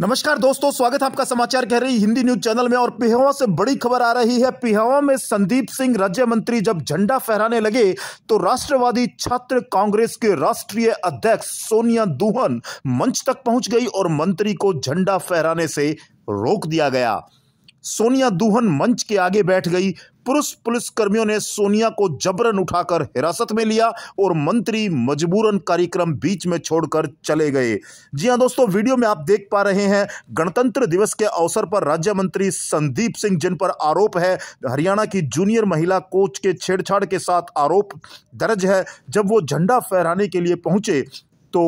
नमस्कार दोस्तों स्वागत है आपका समाचार कह रही हिंदी न्यूज चैनल में और पिहावा से बड़ी खबर आ रही है पिहावा में संदीप सिंह राज्य मंत्री जब झंडा फहराने लगे तो राष्ट्रवादी छात्र कांग्रेस के राष्ट्रीय अध्यक्ष सोनिया दुहन मंच तक पहुंच गई और मंत्री को झंडा फहराने से रोक दिया गया सोनिया दुहन मंच के आगे बैठ गई पुरुष पुलिसकर्मियों ने सोनिया को जबरन उठाकर हिरासत में लिया और मंत्री मजबूरन कार्यक्रम बीच में छोड़कर चले गए जी हाँ दोस्तों वीडियो में आप देख पा रहे हैं गणतंत्र दिवस के अवसर पर राज्य मंत्री संदीप सिंह जिन पर आरोप है हरियाणा की जूनियर महिला कोच के छेड़छाड़ के साथ आरोप दर्ज है जब वो झंडा फहराने के लिए पहुंचे तो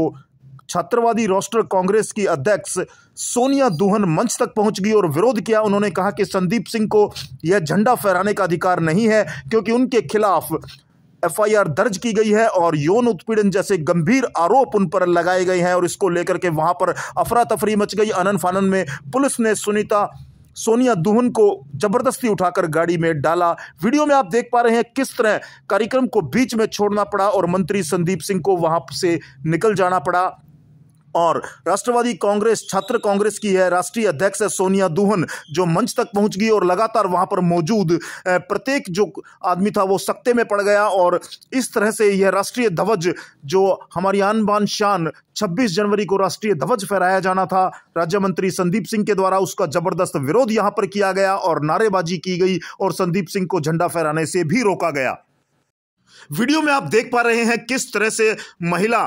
छात्रवादी राष्ट्र कांग्रेस की अध्यक्ष सोनिया दुहन मंच तक पहुंच गई और विरोध किया उन्होंने कहा कि संदीप सिंह को यह झंडा फहराने का अधिकार नहीं है क्योंकि उनके खिलाफ एफआईआर दर्ज की गई है और यौन उत्पीड़न जैसे गंभीर आरोप उन पर लगाए गए हैं और इसको लेकर के वहां पर अफरा तफरी मच गई अनन फानन में पुलिस ने सुनीता सोनिया दुहन को जबरदस्ती उठाकर गाड़ी में डाला वीडियो में आप देख पा रहे हैं किस तरह कार्यक्रम को बीच में छोड़ना पड़ा और मंत्री संदीप सिंह को वहां से निकल जाना पड़ा और राष्ट्रवादी कांग्रेस छात्र कांग्रेस की है राष्ट्रीय अध्यक्ष है सोनिया दुहन जो मंच तक पहुंच गई और लगातार वहां पर मौजूद प्रत्येक जो आदमी था वो सत्ते में पड़ गया और इस तरह से यह राष्ट्रीय ध्वज जो हमारी आन बान शान 26 जनवरी को राष्ट्रीय ध्वज फहराया जाना था राज्य मंत्री संदीप सिंह के द्वारा उसका जबरदस्त विरोध यहां पर किया गया और नारेबाजी की गई और संदीप सिंह को झंडा फहराने से भी रोका गया वीडियो में आप देख पा रहे हैं किस तरह से महिला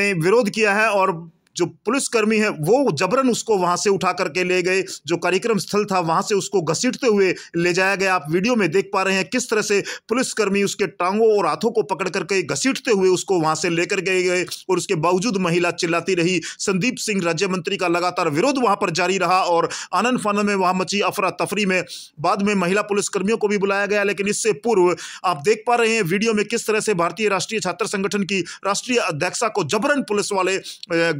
ने विरोध किया है और जो पुलिसकर्मी है वो जबरन उसको वहां से उठा करके ले गए जो कार्यक्रम स्थल था वहां से उसको घसीटते हुए ले जाया गया आप वीडियो में देख पा रहे हैं किस तरह से पुलिसकर्मी उसके टांगों और हाथों को पकड़ करके घसीटते हुए उसको वहां से लेकर गए गए और उसके बावजूद महिला चिल्लाती रही संदीप सिंह राज्य मंत्री का लगातार विरोध वहां पर जारी रहा और आनंद फानंद में वहां मची अफरा तफरी में बाद में महिला पुलिसकर्मियों को भी बुलाया गया लेकिन इससे पूर्व आप देख पा रहे हैं वीडियो में किस तरह से भारतीय राष्ट्रीय छात्र संगठन की राष्ट्रीय अध्यक्षा को जबरन पुलिस वाले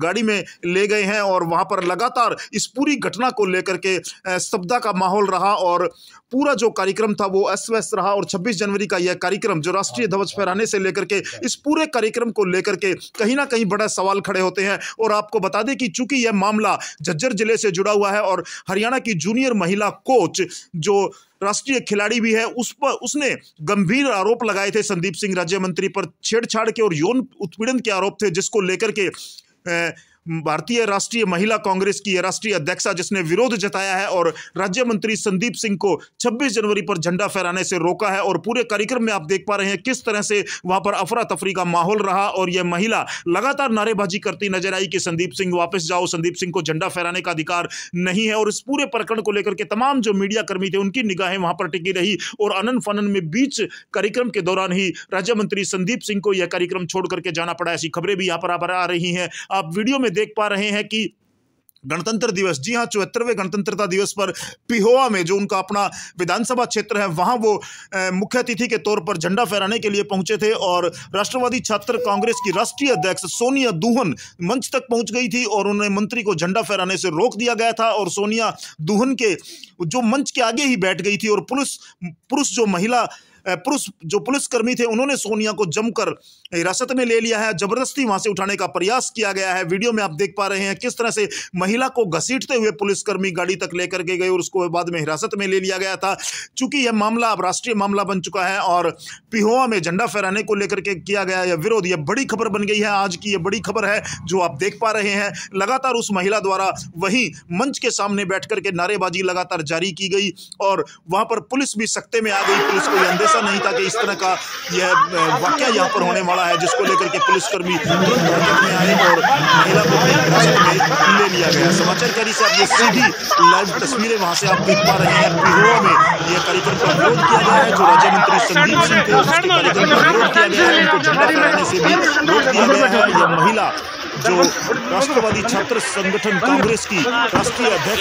गाड़ी गाड़ी में ले गए हैं और वहाँ पर लगातार इस पूरी घटना को लेकर के स्तब्धा का माहौल रहा और पूरा जो कार्यक्रम था वो अस्त व्यस्त रहा और 26 जनवरी का यह कार्यक्रम जो राष्ट्रीय ध्वज फहराने से लेकर के इस पूरे कार्यक्रम को लेकर के कहीं ना कहीं बड़ा सवाल खड़े होते हैं और आपको बता दें कि चूंकि यह मामला झज्जर जिले से जुड़ा हुआ है और हरियाणा की जूनियर महिला कोच जो राष्ट्रीय खिलाड़ी भी है उस पर उसने गंभीर आरोप लगाए थे संदीप सिंह राज्य मंत्री पर छेड़छाड़ के और यौन उत्पीड़न के आरोप थे जिसको लेकर के ए, भारतीय राष्ट्रीय महिला कांग्रेस की राष्ट्रीय अध्यक्षा जिसने विरोध जताया है और राज्य मंत्री संदीप सिंह को 26 जनवरी पर झंडा फहराने से रोका है और पूरे कार्यक्रम में आप देख पा रहे हैं किस तरह से वहां पर अफरा तफरी का माहौल रहा और यह महिला लगातार नारेबाजी करती नजर आई कि संदीप सिंह वापस जाओ संदीप सिंह को झंडा फहराने का अधिकार नहीं है और इस पूरे प्रकरण को लेकर के तमाम जो मीडिया कर्मी थे उनकी निगाहें वहां पर टिकी रही और अनन फनन में बीच कार्यक्रम के दौरान ही राज्य मंत्री संदीप सिंह को यह कार्यक्रम छोड़ करके जाना पड़ा ऐसी खबरें भी यहां पर आ रही हैं आप वीडियो में में देख पा रहे हैं कि गणतंत्र दिवस जी हाँ चौहत्तरवें गणतंत्रता दिवस पर पिहोआ में जो उनका अपना विधानसभा क्षेत्र है वहां वो मुख्य अतिथि के तौर पर झंडा फहराने के लिए पहुंचे थे और राष्ट्रवादी छात्र कांग्रेस की राष्ट्रीय अध्यक्ष सोनिया दुहन मंच तक पहुंच गई थी और उन्हें मंत्री को झंडा फहराने से रोक दिया गया था और सोनिया दुहन के जो मंच के आगे ही बैठ गई थी और पुलिस पुरुष जो महिला पुरुष जो पुलिसकर्मी थे उन्होंने सोनिया को जमकर हिरासत में ले लिया है जबरदस्ती वहां से उठाने का प्रयास किया गया है वीडियो में आप देख पा रहे हैं किस तरह से महिला को घसीटते हुए पुलिसकर्मी गाड़ी तक लेकर के गए और उसको बाद में हिरासत में ले लिया गया था चूंकि यह मामला अब राष्ट्रीय मामला बन चुका है और पिहोआ में झंडा फहराने को लेकर के किया गया यह विरोध यह बड़ी खबर बन गई है आज की यह बड़ी खबर है जो आप देख पा रहे हैं लगातार उस महिला द्वारा वहीं मंच के सामने बैठ करके नारेबाजी लगातार जारी की गई और वहां पर पुलिस भी सख्ते में आ गई पुलिस को यह ऐसा नहीं था कि इस तरह का यह वाक्य यहाँ पर होने वाला है जिसको लेकर के पुलिसकर्मी आए और महिला को हिरासत में ले लिया गया समाचार कैरी से आप ये सीधी लाइव तस्वीरें वहाँ से आप देख पा रहे हैं पिहुआ में यह कार्यक्रम का विरोध किया गया है जो राज्य मंत्री संदीप सिंह थे उसके कार्यक्रम का विरोध किया गया है उनको झंडा फहराने से भी रोक दिया गया है यह महिला जो राष्ट्रवादी छात्र संगठन कांग्रेस की राष्ट्रीय अध्यक्ष